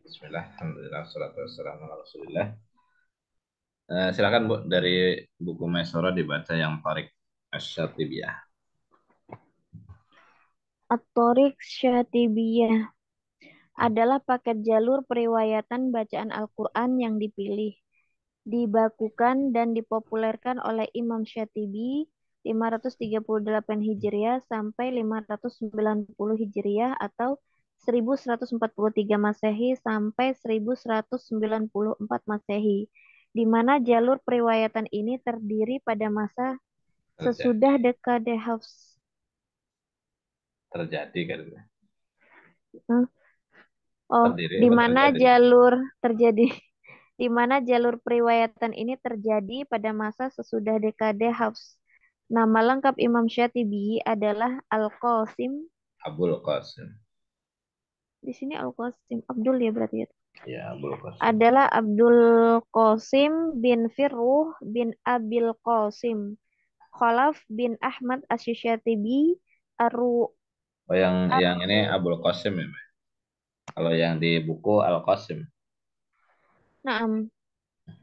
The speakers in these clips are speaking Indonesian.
Bismillah, Alhamdulillah, salatu wassalamu ala eh, silakan Bu, dari buku Mesora dibaca yang Tarik Asyatibiyah. At-Tarik adalah paket jalur periwayatan bacaan Al-Quran yang dipilih, dibakukan dan dipopulerkan oleh Imam Syatibi 538 Hijriah sampai 590 Hijriah atau 1143 Masehi sampai 1194 Masehi, di mana jalur periwayatan ini terdiri pada masa sesudah dekade Hafs. Terjadi kan? Hmm. Oh, di mana jalur terjadi? Di mana jalur periwayatan ini terjadi pada masa sesudah dekade Hafs. Nama lengkap Imam Syatibi adalah Al-Qasim. Abul Qasim di sini Al Qasim Abdul ya berarti ya. Ya, Abdul Qasim. Adalah Abdul Qasim bin Firuh bin Abil Qasim. Khalaf bin Ahmad bin Aru Oh yang Ar yang ini Abdul Qasim ya, Kalau yang di buku Al Qasim. Naam.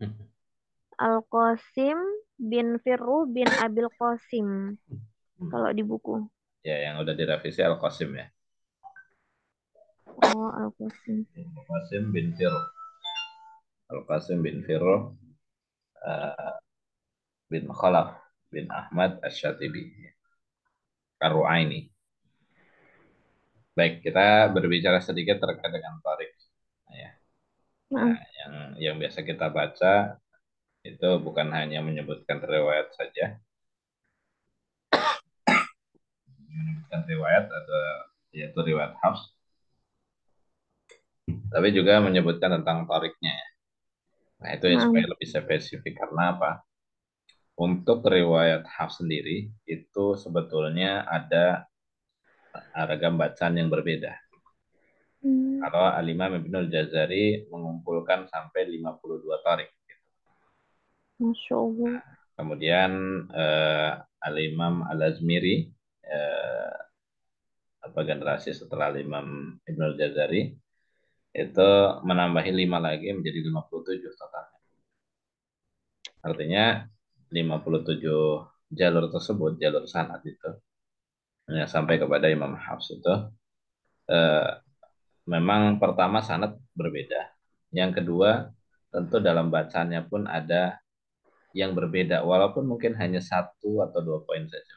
Al Qasim bin Firuh bin Abil Qasim. Hmm. Kalau di buku. Ya, yang udah direvisi Al Qasim ya. Oh, Al-Qasim. Al-Qasim bin Firro. Al-Qasim bin Firro uh, eh, bin Khalaf bin Ahmad ash-Shatibi, ar Baik, kita berbicara sedikit terkait dengan tarik. Ya. Nah, yang yang biasa kita baca itu bukan hanya menyebutkan riwayat saja. menyebutkan riwayat atau yaitu riwayat Hafs tapi juga menyebutkan tentang tariknya ya. Nah, itu yang hmm. supaya lebih spesifik karena apa? Untuk riwayat Haf sendiri itu sebetulnya ada eh, ragam bacaan yang berbeda. Hmm. Kalau Alima Ibnu Jazari mengumpulkan sampai 52 tarik. Gitu. Masya Allah. Nah, kemudian eh, Al-Imam Al-Azmiri eh, apa generasi setelah Imam Ibnu Jazari itu menambahi 5 lagi menjadi 57 totalnya. Artinya 57 jalur tersebut, jalur sanat itu, ya, sampai kepada Imam Hafs itu, eh, memang pertama sanat berbeda. Yang kedua, tentu dalam bacanya pun ada yang berbeda, walaupun mungkin hanya satu atau dua poin saja.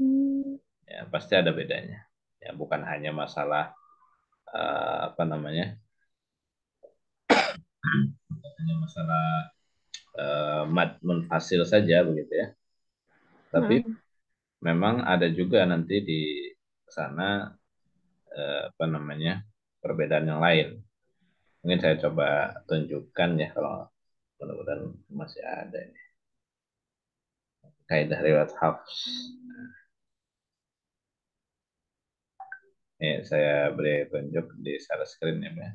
Hmm. Ya, pasti ada bedanya. Ya, bukan hanya masalah Eh, apa namanya masalah uh, eh, mad munfasil saja begitu ya tapi hmm. memang ada juga nanti di sana uh, apa namanya perbedaan yang lain mungkin saya coba tunjukkan ya kalau mudah-mudahan masih ada ini kaidah riwayat Hafs. Ini iya, saya beri tunjuk di share screen ya, Bu. Ya.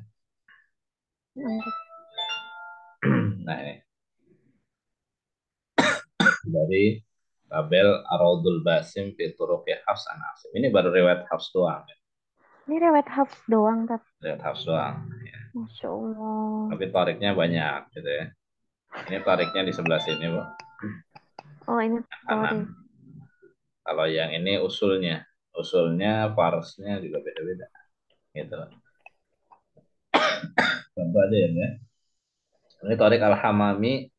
Nah, ini. Dari Babel Aradul Basim Fituruki Hafs an Asim. Ini baru riwayat Hafs doang. Ya. Ini riwayat Hafs doang, tapi. Riwayat Hafs doang, ya. Masya Allah. Tapi tariknya banyak, gitu ya. Ini tariknya di sebelah sini, Bu. Oh, ini tarik. Kalau yang ini usulnya usulnya parsnya juga beda-beda gitu Bapak ada ya ini Tariq Al-Hamami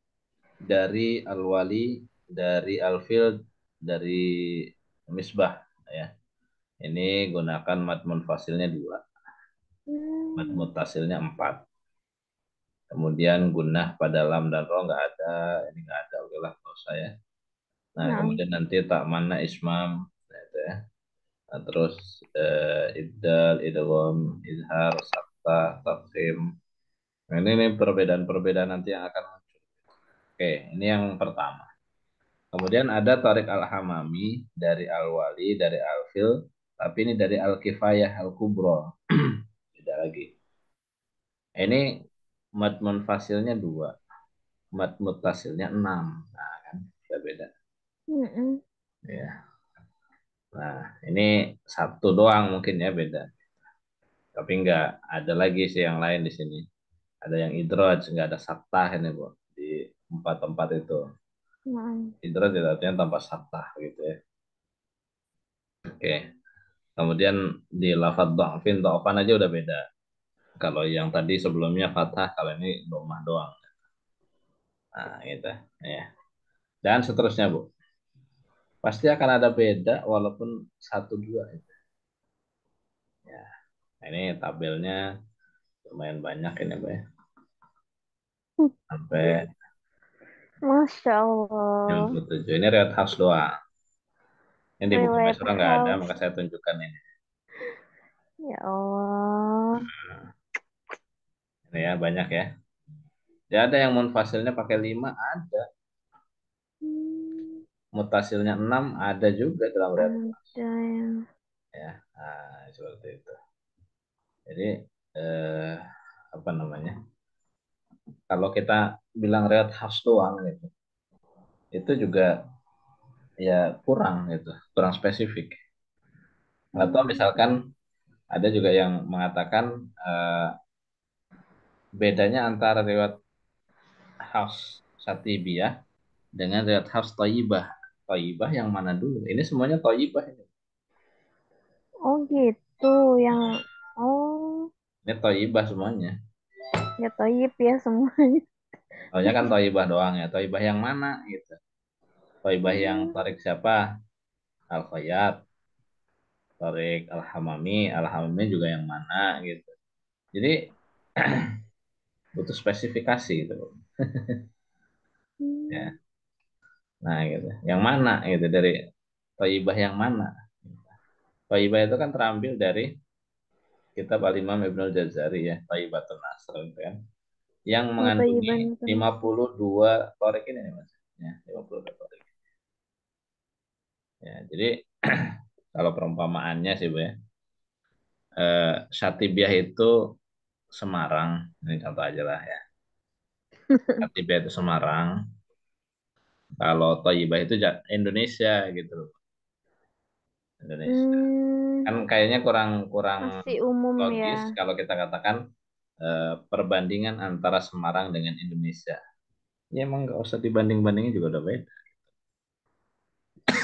dari Al-Wali dari Al-Fil dari Misbah ya ini gunakan mat munfasilnya dua hmm. mat mutasilnya empat kemudian gunah pada lam dan roh nggak ada ini nggak ada oke lah nggak usah ya. nah, nah kemudian nanti tak mana ismam nah, itu ya Nah, terus uh, iddal, idgham, izhar, sakta, tafkhim. Nah, ini, nih perbedaan-perbedaan nanti yang akan muncul. Oke, ini yang pertama. Kemudian ada Tarik Al-Hamami dari Al-Wali, dari Al-Fil, tapi ini dari Al-Kifayah Al-Kubro. tidak lagi. Ini mat munfasilnya dua, mat mutasilnya enam. Nah, kan beda-beda. Mm -mm ini satu doang mungkin ya beda tapi enggak ada lagi sih yang lain di sini ada yang idroj nggak ada sakta ini bu di empat tempat itu hmm. itu ya, artinya tanpa sakta gitu ya oke kemudian di lafadz do'fin do'fan aja udah beda kalau yang tadi sebelumnya fathah kalau ini domah doang nah gitu ya dan seterusnya bu pasti akan ada beda walaupun satu dua itu. Ya, nah, ini tabelnya lumayan banyak ini, Pak. Ya. Hmm. Sampai Masya Allah. Ini Red House doang. Ini di buku Mesra nggak ada, maka saya tunjukkan ini. Ya Allah. ini ya, banyak ya. ada yang mau fasilnya pakai lima ada mutasilnya 6 ada juga dalam red ada ya. ya nah, seperti itu jadi eh, apa namanya kalau kita bilang red house doang gitu itu juga ya kurang gitu kurang spesifik atau misalkan ada juga yang mengatakan eh, bedanya antara riwayat satibi ya dengan riwayat house toibah toibah yang mana dulu? Ini semuanya toibah ini. Oh gitu, yang oh. Ini toibah semuanya. Ya toib ya semuanya. Soalnya kan toibah doang ya. Toibah yang mana gitu. Toibah hmm. yang tarik siapa? al khoyat tarik Al-Hamami. Al-Hamami juga yang mana gitu. Jadi butuh spesifikasi gitu. Hmm. ya. Nah, gitu. Yang mana gitu dari taibah yang mana? taibah itu kan terambil dari kitab Al-Imam Ibnu Jazari ya, Thayyibatun Nasr gitu kan. Yang oh, mengandungi 52 torik ini nih, Mas. Ya, 52 torik. Ya, jadi kalau perumpamaannya sih, Bu ya. Eh, Satibiah itu Semarang, ini contoh aja lah ya. Satibiah itu Semarang, kalau Toyibah itu Indonesia gitu loh. Indonesia. Hmm, kan kayaknya kurang kurang masih umum ya. logis ya. kalau kita katakan uh, perbandingan antara Semarang dengan Indonesia. Ya emang nggak usah dibanding-bandingin juga udah beda.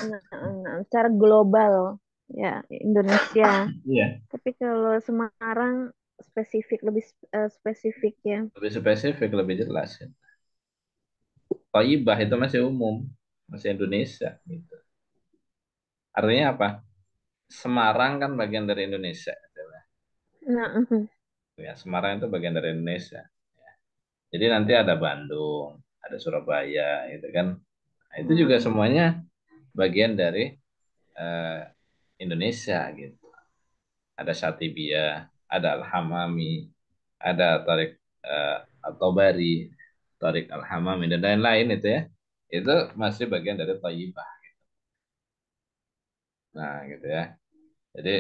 Nah, nah, secara global ya Indonesia. Iya. Tapi kalau Semarang spesifik lebih eh, spesifik ya. Lebih spesifik lebih jelas ya. Toibah itu masih umum, masih Indonesia gitu. Artinya apa? Semarang kan bagian dari Indonesia. Gitu ya. Nah. Uh-huh. Ya, Semarang itu bagian dari Indonesia. Ya. Jadi nanti ada Bandung, ada Surabaya, gitu kan. Nah, itu juga hmm. semuanya bagian dari uh, Indonesia gitu. Ada Satibia, ada Alhamami, ada Tarik uh, eh, atau Bari tarik al-hamami dan lain-lain itu ya itu masih bagian dari tayyibah. Gitu. nah gitu ya jadi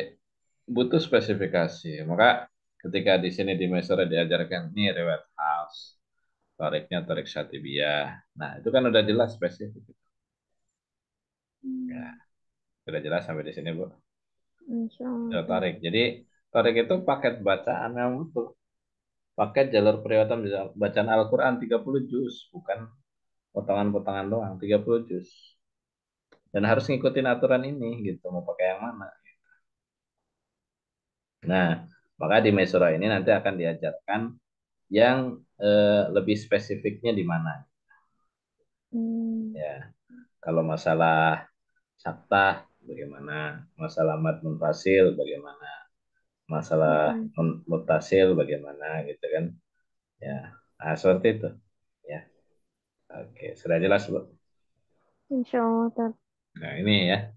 butuh spesifikasi maka ketika di sini di Mesura diajarkan ini riwayat house tariknya tarik syatibiyah nah itu kan udah jelas spesifik ya udah jelas sampai di sini bu Insya Allah. tarik jadi tarik itu paket bacaan yang butuh paket jalur periwatan bacaan Al-Quran 30 juz bukan potongan-potongan doang 30 juz dan harus ngikutin aturan ini gitu mau pakai yang mana gitu. nah maka di Mesura ini nanti akan diajarkan yang eh, lebih spesifiknya di mana hmm. ya kalau masalah sakta bagaimana masalah mad munfasil bagaimana masalah hmm. mutasil bagaimana gitu kan ya nah, seperti itu ya oke sudah jelas bu Insya Allah nah ini ya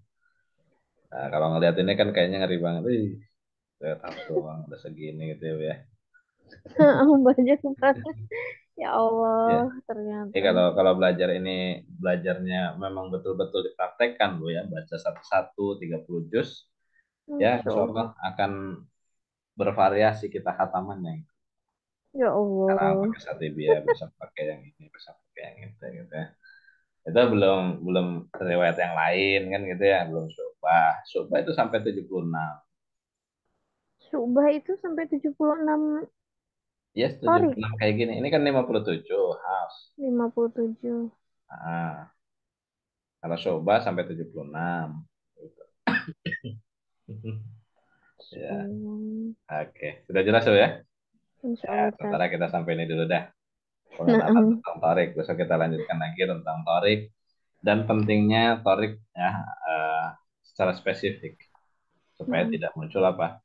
nah, kalau ngeliat ini kan kayaknya ngeri banget sih tahu bang udah segini gitu ya banyak banget ya Allah ya. ternyata Jadi kalau kalau belajar ini belajarnya memang betul-betul dipraktekkan bu ya baca satu-satu tiga puluh juz ya insya Allah akan bervariasi kita khatamannya. Ya Allah. Karena pakai sate bia, bisa pakai yang ini, bisa pakai yang itu gitu ya. Itu belum belum riwayat yang lain kan gitu ya, belum subah. Subah itu sampai 76. Subah itu sampai 76 Ya, Yes, 76 Sorry. kayak gini. Ini kan 57 house. 57. Ah. kalau soba sampai 76 gitu. Ya. Hmm. Oke, sudah jelas ya? ya? Ya, sementara kita sampai ini dulu dah. Pengenalan nah, tentang torik. Besok kita lanjutkan lagi tentang torik dan pentingnya torik ya uh, secara spesifik supaya hmm. tidak muncul apa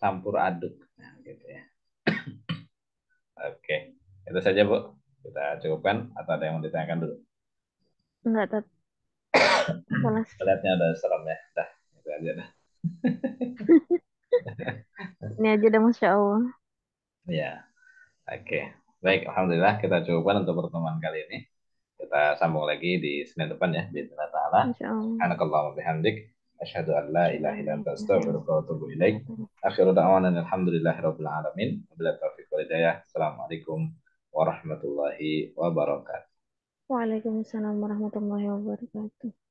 campur aduk ya, gitu ya. Oke, itu saja Bu. Kita cukupkan atau ada yang mau ditanyakan dulu? Enggak, Tat. Kelihatannya udah serem ya. Dah, itu aja dah. Ini aja dah Masya Allah. Ya. Oke. Okay. Baik, Alhamdulillah kita coba untuk pertemuan kali ini. Kita sambung lagi di Senin depan ya. Bismillah ta'ala. Anakallah wa bihamdik. Asyhadu an la ilaha illa anta astaghfiruka wa atubu ilaik. Akhiru da'wanan alhamdulillahi rabbil alamin. Wabillahi taufiq wal hidayah. Assalamualaikum warahmatullahi wabarakatuh. Waalaikumsalam warahmatullahi wabarakatuh.